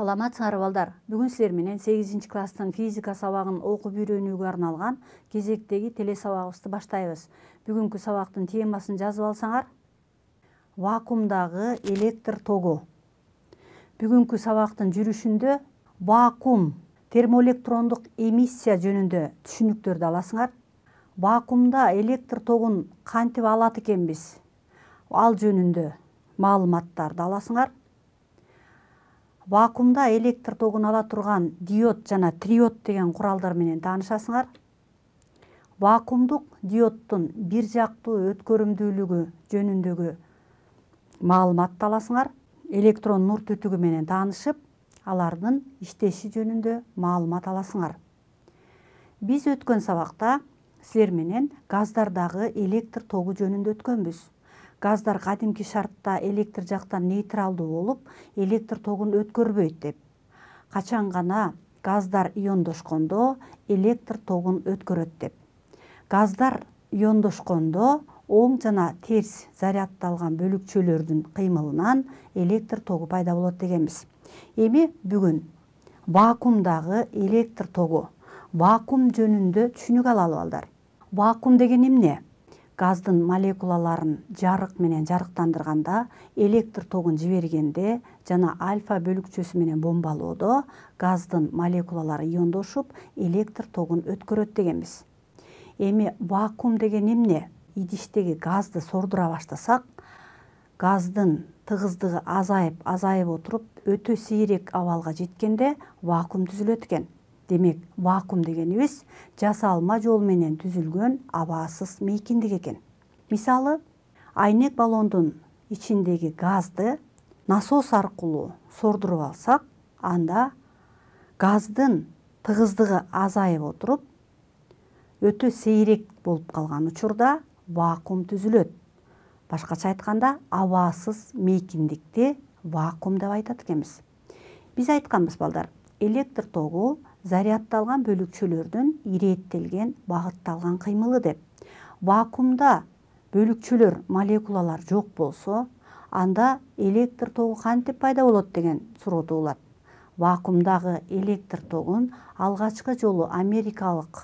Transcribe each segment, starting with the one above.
Саламат балдар бүгін сілерменен 8 сегизинчи класстын физика сабагын окуп үйрөнүүгө арналған кезектегі теле баштайыз. баштайбыз бүгүнкү сабактын темасын жазып алсаңар Вакуумдағы электр тогу бүгүнкү сабактын жүрүшүндө вакуум термоэлектрондық эмиссия жөнүндө түшүнүктөрдү аласыңар вакуумда электр тогун кантип алат экенбиз ал жөнүндө маалыматтарды аласыңар вакуумда электр тогун ала турган диод жана триод деген куралдар менен таанышасыңар вакуумдук диодтун бир жактуу өткөрүмдүүлүгү жөнүндөгү маалыматты аласыңар электрон нур түтүгү менен таанышып алардын иштеши жөнүндө маалымат аласыңар биз өткөн сабакта силер менен газдардагы электр тогу жөнүндө өткөнбүз газдар кадимки шартта электр жактан нейтралдуу болуп электр тогун өткөрбөйт деп качан гана газдар иондошкондо электр тогун өткөрөт деп газдар иондошкондо оң жана терс зарядталган бөлүкчөлөрдүн кыймылынан электр тогу пайда болот дегенбиз эми бүгүн вакуумдагы электр тогу вакуум жөнүндө түшүнүк алалы балдар вакуум деген эмне газдың молекулаларын жарық менен жарықтандырғанда электр тогун жибергенде жана альфа бөлүкчөсү менен бомбалоодо газдын молекулалары иондошуп электр тогун өткөрөт дегенбиз эми вакуум деген эмне идиштеги газды сордура баштасак газдын тыгыздыгы азайып азайып отуруп өтө сейрек абалга жеткенде вакуум түзүлөт экен демек вакуум деген өз жасалма жолменен түзүлгөн абасыз мейкиндик экен мисалы айнек баллондун ичиндеги газды насос аркылуу сордуруп алсак анда газдын тыгыздыгы азайып отуруп өтө сейрек болуп калган учурда вакуум түзүлөт башкача айтканда абасыз мейкиндикти вакуум деп айтат экенбиз биз айтканбыз балдар электр тогу зарядталған бөлікшелердің иреттелген бағытталған қимылы деп вакуумда бөлікшелер молекулалар жоқ болса анда электр тоғы кантип пайда болот деген суроо туулат вакуумдағы электр тогун алғашқы жолу Америкалық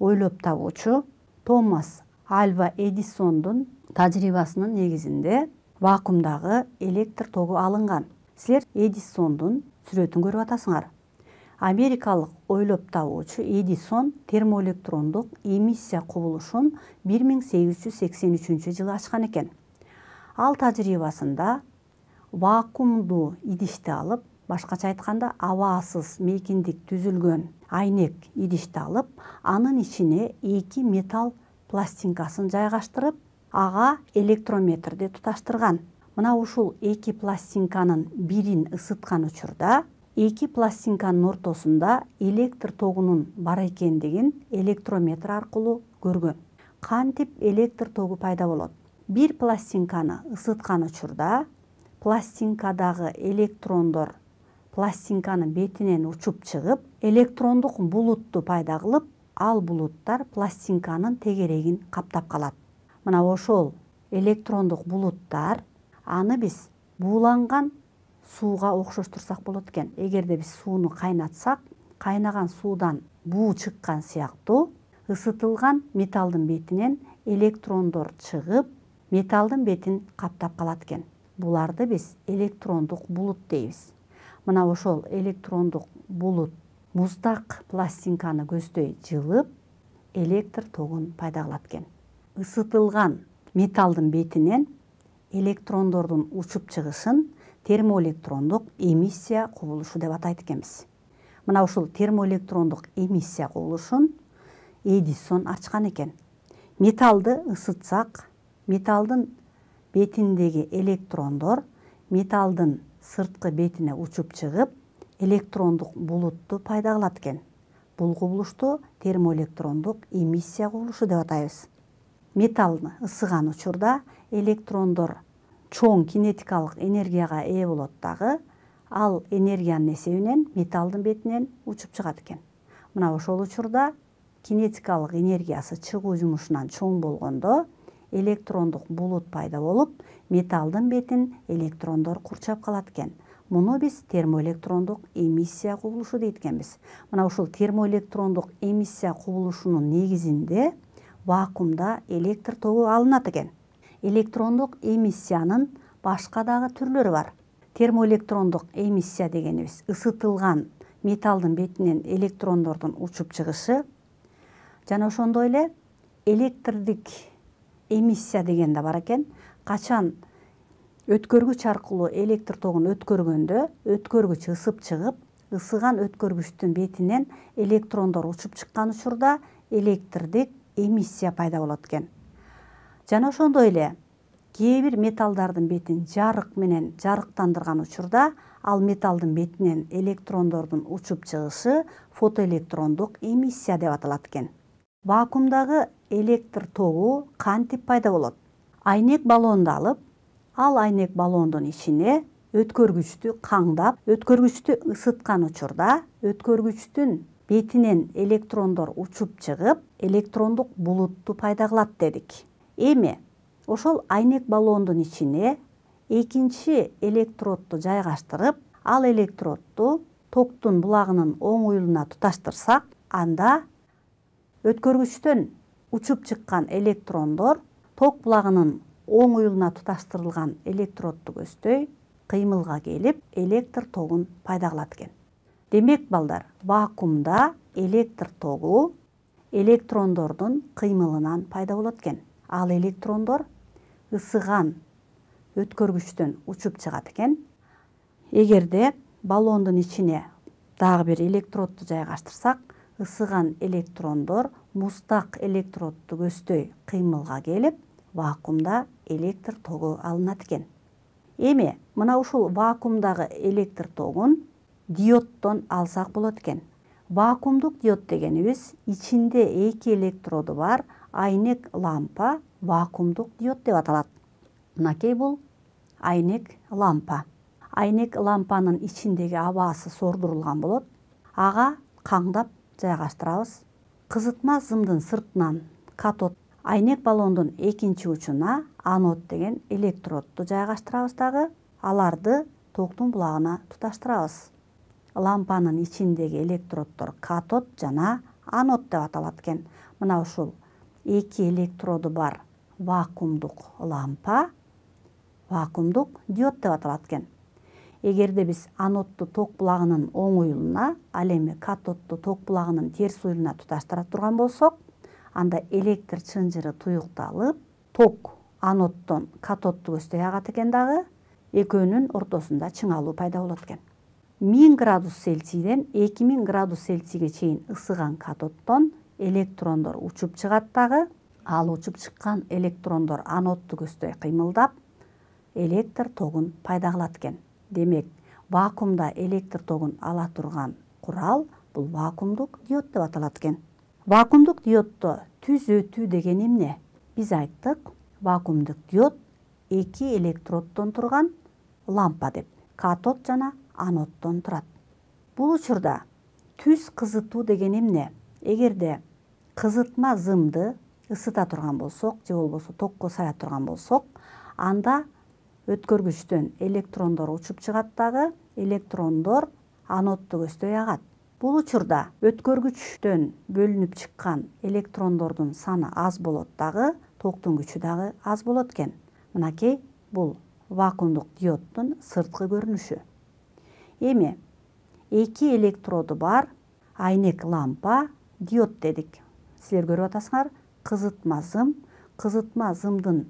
ойлоп табуучу томас альва эдисондун тажрыйбасынын негізінде вакуумдағы электр тогу алынған. силер эдисондун сүрөтүн көрүп атасыңар америкалық ойлоп табуучу эдисон термоэлектрондук эмиссия кубулушун 1883 жылы ачкан экен ал тажрыйбасында вакуумдуу идишти алып башкача айтканда абаасыз мейкиндик түзүлгөн айнек идишти алып анын ичине эки металл пластинкасын жайгаштырып ага электрометрди туташтырган мына ушул эки пластинканын бирин ысыткан учурда эки пластинканын ортосунда электр тогунун бар экендигин электрометр аркылуу көргөн кантип электр тогу пайда болот бир пластинканы ысыткан учурда пластинкадагы электрондор пластинканын бетинен учуп чыгып электрондук булутту пайда кылып ал булуттар пластинканын тегерегин қаптап калат мына ошол электрондук булуттар аны биз бууланган суға окшоштурсак болады екен егер де біз суыны қайнатсақ қайнаған судан бу шыққан сияқты ысытылған металдың бетінен электрондор шығып металдың бетін қаптап қалат екен бұларды біз электрондық бұлыт дейміз мына ошол электрондық бұлыт мұздақ пластинканы көздөй жылып электр тогун пайда кылат экен ысытылган металдын бетинен электрондордун учуп чыгышын термоэлектрондық эмиссия құбылышы деп атайды екенбіз мына ушул термоэлектрондық эмиссия құбылышын эдисон ачкан екен. металды ысытсақ, металдың бетіндегі электрондор металдың сырткы бетіне учуп шығып электрондук булутту пайда кылат екен Бұл кубулушту термоэлектрондық эмиссия кубулушу деп атаймыз металл ысыған учурда электрондор чоң кинетикалык энергияга ээ болот дагы ал энергиянын эсебинен металлдын бетинен учуп чыгат экен мына ошол учурда кинетикалык энергиясы чыгуу жумушунан чоң болгондо электрондук булут пайда болуп металлдын бетин электрондор курчап калат экен муну биз термоэлектрондук эмиссия кубулушу дейт экенбиз мына ушул термоэлектрондук эмиссия кубулушунун негизинде вакуумда электр тогу алынат экен электрондық эмиссияның башқа дагы түрлөрү бар термоэлектрондук эмиссия дегенибиз ысытылган металдын бетинен электрондордун учуп чыгышы жана ошондой эле электрдик эмиссия деген да бар экен качан өткөргүч аркылуу электр тогун өткөргөндө өткөргүч ысып чыгып ысыган өткөргүчтүн бетинен электрондор учуп чыккан учурда электрдик эмиссия пайда болот экен жана ошондой эле кээ бир металлдардын бетин жарык менен жарыктандырган учурда ал металлдын бетинен электрондордун учуп чыгышы фотоэлектрондук эмиссия деп аталат экен вакуумдагы электр тогу кантип пайда болот айнек баллонду алып ал айнек баллондун ичине өткөргүчтү каңдап өткөргүчтү ысыткан учурда өткөргүчтүн бетинен электрондор учуп чыгып электрондук булутту пайда кылат дедик эми ошол айнек баллондун ичине экинчи электродду жайгаштырып ал электродду токтун булагынын оң уюлуна туташтырсак анда өткөргүчтөн учуп чыккан электрондор ток булагынын оң уюлуна туташтырылган электродду көздөй кыймылга келип электр тогун пайда кылат экен демек балдар вакуумда электр тогу электрондордун кыймылынан пайда болот экен ал электрондор ысыган өткөргүчтөн учуп чыгат экен эгерде баллондун ичине дагы бир электродду жайгаштырсак ысыган электрондор муздак электродду көздөй кыймылга келип вакуумда электр тогу алынат экен эми мына ушул вакуумдагы электр тогун диоддон алсак болот экен вакуумдук диод дегенибиз ичинде эки электроду бар айнек лампа вакуумдук диод деп аталат мынакей бул айнек лампа айнек лампанын ичиндеги абасы сордурулган болот ага каңдап жайгаштырабыз кызытма зымдын сыртынан катод айнек баллондун экинчи учуна анод деген электродду жайгаштырабыз дагы аларды токтун булагына туташтырабыз лампанын ичиндеги электроддор катод жана анод деп аталат экен мына ушул эки электроды бар вакуумдық лампа вакуумдық диод деп аталат экен эгерде біз анодты ток бұлағының оң ұйылына, ал эми ток бұлағының терс ұйылына туташтыра тұрған болсақ, анда электр чынжыры туюкталып ток анодтон катодду көздөй агат экен дагы экөөнүн ортосунда чыңалуу пайда болот экен миң градус цельсийден 2000 градус цельсийге чейин ысыган катодтон электрондор учуп чыгат дагы ал учуп чыккан электрондор анодту көздөй кыймылдап электр тогун пайда кылат экен демек вакуумда электр тогун ала турган курал бул вакуумдук диод деп аталат экен вакуумдук диоддо түзөтүү деген эмне биз айттык вакуумдук диод эки электродтон турган лампа деп катод жана аноддон турат бул учурда түз кызытуу деген эмне эгерде кызытма зымды ысыта турган болсок же болбосо токко сая турган болсок анда өткөргүчтөн электрондор учуп чыгат дагы электрондор анодду көздөй агат бул учурда өткөргүчтөн бөлүнүп чыккан электрондордун саны аз болот дагы токтун күчү дагы аз болот экен мынакей бул вакуумдук диоддун сырткы көрүнүшү эми эки электроду бар айнек лампа диод дедик сіздер көріп атасыңар қызытма зым қызытма зымдың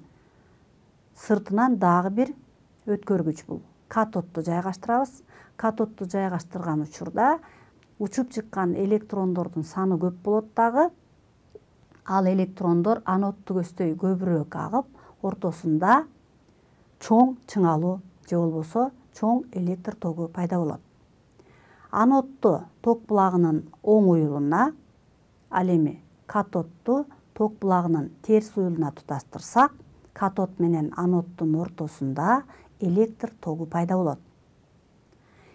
сыртынан дағы бір өткөргүч бұл катодты жайгаштырабыз катодты жайғаштырған учурда ұшып чыккан электрондордың саны көп болот дагы ал электрондор анодты көздөй көбүрөөк ағып ортосунда чоң чыңалу же болбосо чоң электр тогу пайда болот анодты ток булагынын оң уюлуна ал катодты ток булагынын терс уюлуна туташтырсак катод менен анодтун ортосунда электр тогу пайда болот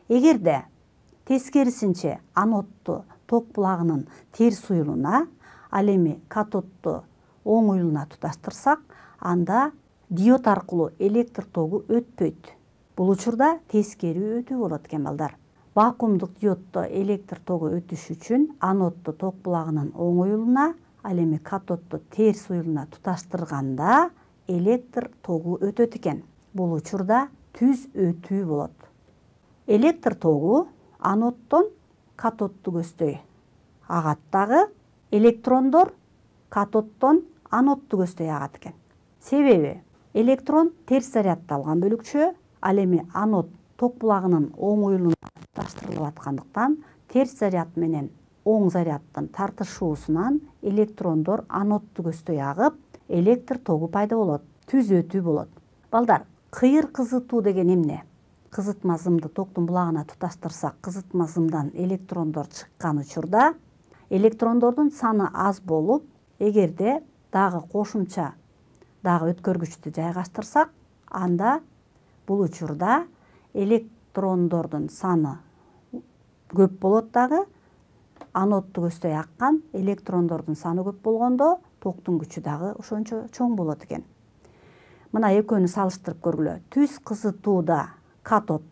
эгерде тескерисинче анодту ток булагынын терс уюлуна ал эми катодту оң уюлуна туташтырсак анда диод аркылуу электр тогу өтпөйт бул учурда тескери өтүү болот экен балдар вакуумдук диоддо электр тогу өтүш үчүн анодду ток булагынын оң уюлуна ал эми катодду терс уюлуна туташтырганда электр тогу өтөт экен бул учурда түз өтүү болот электр тогу анодтон катодду көздөй агат электрондор катодтон анодду көздөй агат экен себеби электрон терс зарядталган бөлүкчө ал эми анод ток булагынын оң уюлуна жатқандықтан терс заряд менен оң зарядтын тартышуусунан электрондор анодтук көздөй агып электр тогу пайда болот өтүү болот балдар кыйыр кызытуу деген эмне кызытма зымды токтун булагына туташтырсак кызытма зымдан электрондор чыккан учурда электрондордун саны аз болуп эгерде дагы кошумча дагы өткөргүчтү жайгаштырсак анда бул учурда электрондордун саны көп болот дагы анодду көздөй аккан электрондордун саны көп болгондо токтун күчү дагы ошончо чоң болот экен мына экөөнү салыштырып көргүлө түз кызытууда катод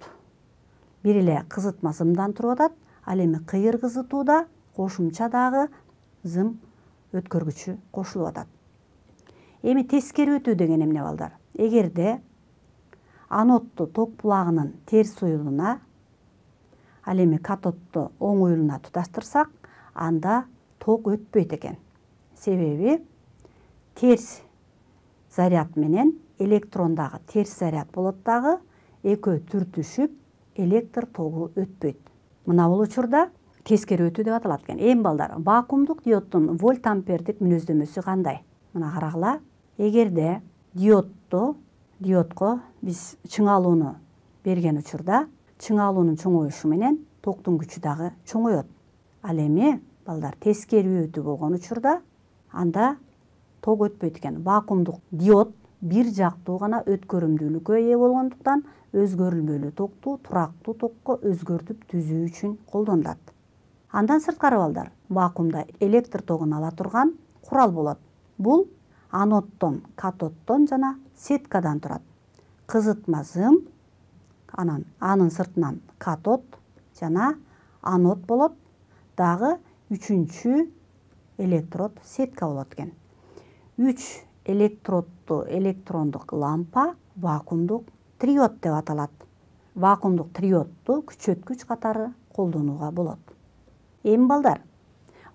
бир эле кызытма зымдан туруп атат ал эми кыйыр кызытууда кошумча дагы зым өткөргүчү кошулуп атат эми тескери өтүү деген эмне балдар эгерде анодту ток булагынын терс уюлуна ал эми катодту оң уюлуна туташтырсак анда ток өтпөйт экен себеби терс заряд менен электрон дагы терс заряд болот дагы экөө түртүшүп электр тогу өтпөйт мына бул учурда тескери өтүү деп аталат экен эми балдар вакуумдук диоддун вольт ампердик мүнөздөмөсү кандай мына карагыла эгерде диодду диодко биз чыңалууну берген учурда чыңалуунун чоңоюшу менен токтун күчү дагы чоңоет ал эми балдар тескери өтүү болгон учурда анда ток өтпөйт экен вакуумдук диод бир жактуу гана өткөрүмдүүлүккө ээ болгондуктан өзгөрүлбөлүү токту турактуу токко өзгөртүп түзүү үчүн колдонулат андан сырткары балдар вакуумда электр тогун ала турган курал болот бул аноддон катоддон жана сеткадан турат кызытма зым анан анын сыртынан катод жана анод болот дагы үчүнчү электрод сетка болот экен үч электродду электрондук лампа вакуумдук триод деп аталат вакуумдук триодду күчөткүч катары колдонууга болот эми балдар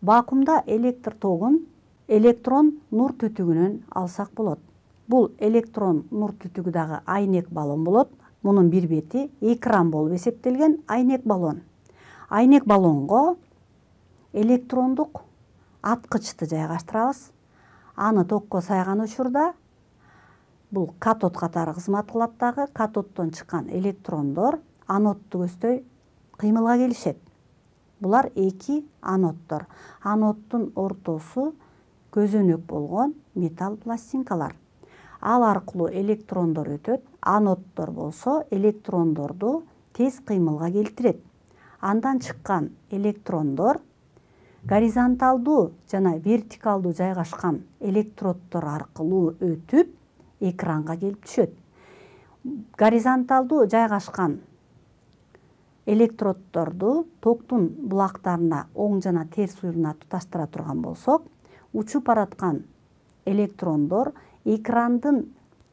вакуумда электр тогун электрон нур түтүгүнөн алсак болот бул электрон нур түтүгү дагы айнек баллон болот мунун бир бети экран болуп эсептелген айнек баллон айнек баллонго электрондук аткычты жайгаштырабыз аны токко сайган учурда бұл катод катары кызмат кылат дагы шыққан чыккан электрондор анодду көздөй кыймылга келишет булар эки аноддор аноддун ортосу көзөнөк болгон металл пластинкалар ал аркылуу электрондор өтөт аноддор болсо электрондорду тез кыймылга келтирет андан чыккан электрондор горизонталдуу жана вертикалдуу жайгашкан электродтор аркылуу өтүп экранга келип түшөт горизонталдуу жайгашкан электроддорду токтун булактарына оң жана терс уугуна туташтыра турган болсок учуп бараткан электрондор экрандын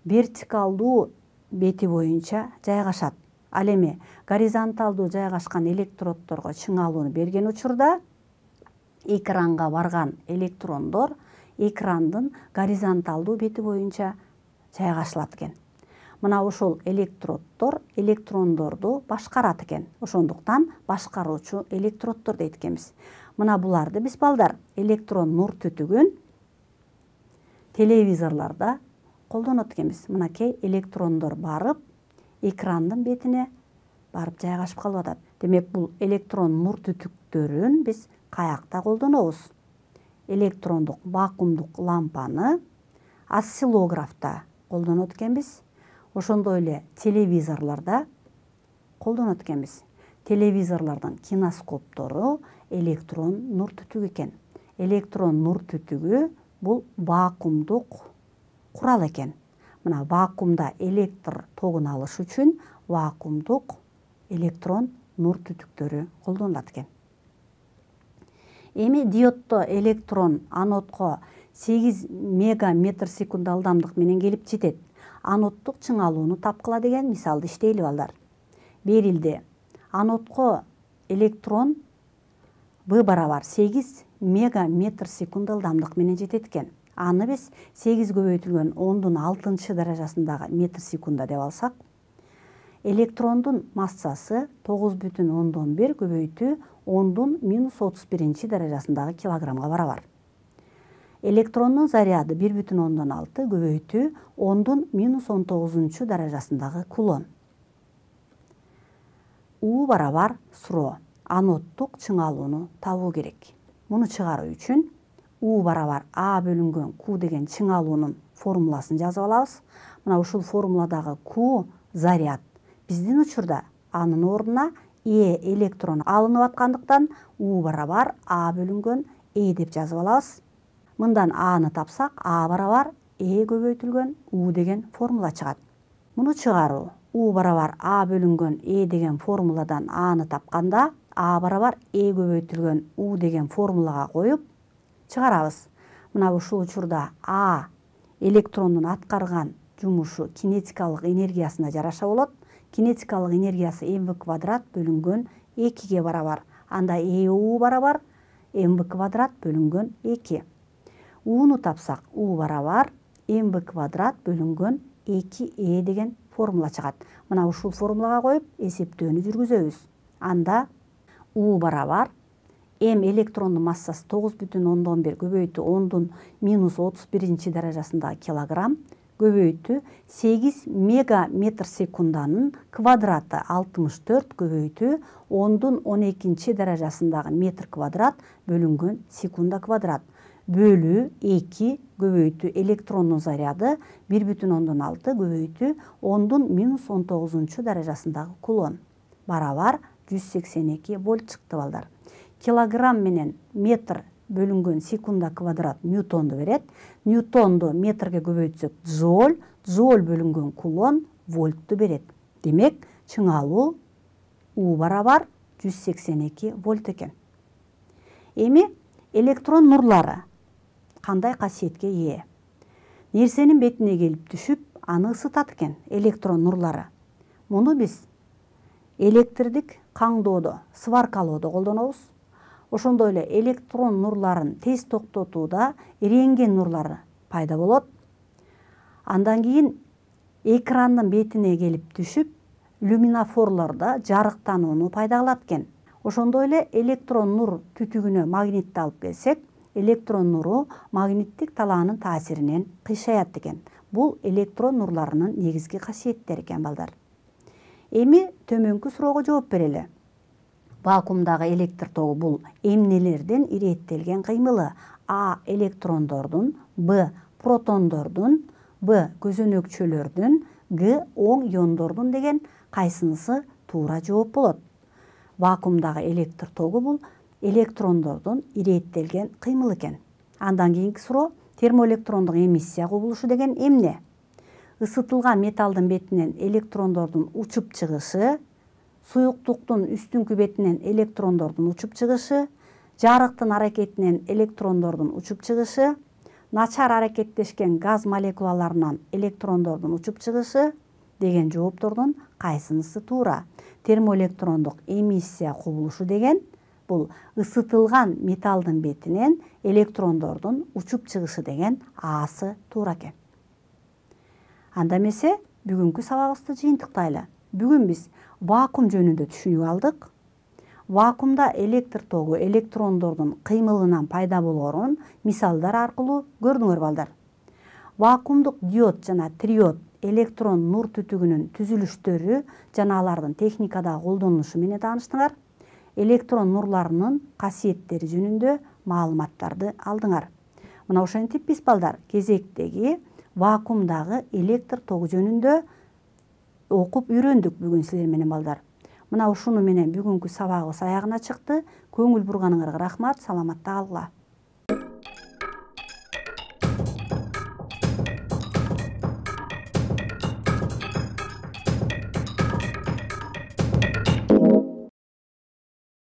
вертикалдуу бети боюнча жайгашат ал эми горизонталдуу жайгашкан электроддорго чыңалууну берген учурда экранга барган электрондор экрандын горизонталдуу бети боюнча жайгашылат экен мына ушул электроддор электрондорду башкарат экен ошондуктан башкаруучу электроддор дейт экенбиз мына буларды биз балдар электрон нур түтүгүн телевизорларда қолданады екенбіз мынакей электрондор барып экрандың бетіне барып жайғашып қалып жатады демек бұл электрон нұр түтіктерін біз қаяқта қолданамыз электрондық вакуумдық лампаны осциллографта қолданады екенбіз ошондой эле телевизорларда колдонот экенбиз Телевизорлардың киноскоптору электрон нур түтүгү экен электрон нур түтүгү бұл вакуумдық құрал екен мына вакуумда электр тогын алыш үчүн вакуумдук электрон нур түтүктөрү колдонулат экен эми диодто электрон анодко 8 мегаметр секунд алдамдык менен келип жетет анодтук чыңалууну тапкыла деген мисалды иштейли балдар берилди анодко электрон б барабар 8 мегаметр секундал дамдыкменен жетет жететкен, аны биз 8 көбөйтүлгөн 10дун 6 даражасындагы метр секунда деп алсак электрондун массасы 9 бүтүн ондон бир 10дун минус 31 даражасындагы килограммга барабар электрондун заряды 1 бүтүн ондон алты 10дун минус 19 даражасындагы кулон у барабар суроо аноттук чыңалууну табуу керек муну чыгаруу үчүн у барабар а бөлүнгөн q деген чыңалуунун формуласын жазып алабыз мына ушул формуладагы q заряд биздин учурда анын ордуна е «э» электрон алынып аткандыктан у барабар а бөлүнгөн э деп жазып алабыз мындан аны тапсак а барабар э көбөйтүлгөн у деген формула чыгат муну чыгаруу у барабар а бөлүнгөн э деген формуладан аны тапканда а барабар э көбөйтүлгөн у деген формулага коюп чыгарабыз мына ушул учурда а электрондун аткарган жумушу кинетикалык энергиясына жараша болот кинетикалык энергиясы мв квадрат бөлүнгөн экиге барабар анда эу барабар мв квадрат бөлүнгөн эки уну тапсак у барабар мв квадрат бөлүнгөн эки э деген формула чыгат мына ушул формулага коюп эсептөөнү жүргүзөбүз анда U бара бар. M электронның массасы 9 бүтін 10-дон 10-дон минус 31-інші дәрежасында килограмм. Көбөйті 8 мегаметр секунданың квадраты 64 көбөйті 10-дон 12-інші дәрежасындағы метр квадрат бөлінгін секунда квадрат. Бөлі 2 көбөйті электронның заряды 1 бүтін 10-дон 6 көбөйті 10-дон минус 19-інші дәрежасындағы кулон. 182 вольт шықты балдар килограмм менен метр бөлінген секунда квадрат ньютонды берет. ньютонды метрге көбейтсек джоль джоль бөлінген кулон вольтты берет. демек чыңалуу у барабар 182 вольт екен эми электрон нурлары қандай қасиетке ие Нерсенин бетіне келіп түшіп аны ысытат екен электрон нурлары мұны биз электрдік каңдооду сваркалоодо колдонобуз ошондой эле электрон нурларын тез токтотууда рентген нурлары пайда болот андан кийин экрандын бетине келип түшүп люминофорлорда жарыктанууну пайда кылат экен ошондой эле электрон нур түтүгүнө магнитти алып келсек электрон нуру магниттик талаанын таасиринен кыйшаят экен бул электрон нурларынын негизги касиеттери экен балдар эми төмөнкү суроого жооп берели вакуумдагы электр тогу бул эмнелерден иреттелген кыймылы а электрондордун б протондордун б көзөнөкчөлөрдүн г оң иондордун деген кайсынысы туура жооп болот вакуумдагы электр тогу бул электрондордун иреттелген кыймылы экен андан кийинки суроо термоэлектрондук эмиссия кубулушу деген эмне ысытылган металдын бетинен электрондордун учуп чыгышы суюктуктун үстүнкү бетинен электрондордун учуп чыгышы жарыктын аракетинен электрондордун учуп чыгышы начар аракеттешкен газ молекулаларынан электрондордун учуп чыгышы деген жооптордун кайсынысы туура термоэлектрондук эмиссия кубулушу деген бул ысытылган металдын бетинен электрондордун учуп чыгышы деген аасы туура экен анда эмесе бүгүнкү сабагыбызды жыйынтыктайлы бүгүн биз вакуум жөнүндө түшүнүп алдык вакуумда электр тогу электрондордун кыймылынан пайда болуырын мисалдар аркылуу көрдүңөр балдар вакуумдук диод жана триод электрон нур түтүгүнүн түзүлүштөрү жана алардын техникада колдонулушу менен тааныштыңар электрон нурларынын касиеттери жөнүндө маалыматтарды алдыңар мына ошентип биз балдар кезектеги вакуумдагы электр ток жөнүндө окуп үйрөндүк бүгүн силер менен балдар мына ушуну менен бүгүнкү сабагыбыз аягына чыкты көңүл бурганыңарга рахмат саламатта калгыла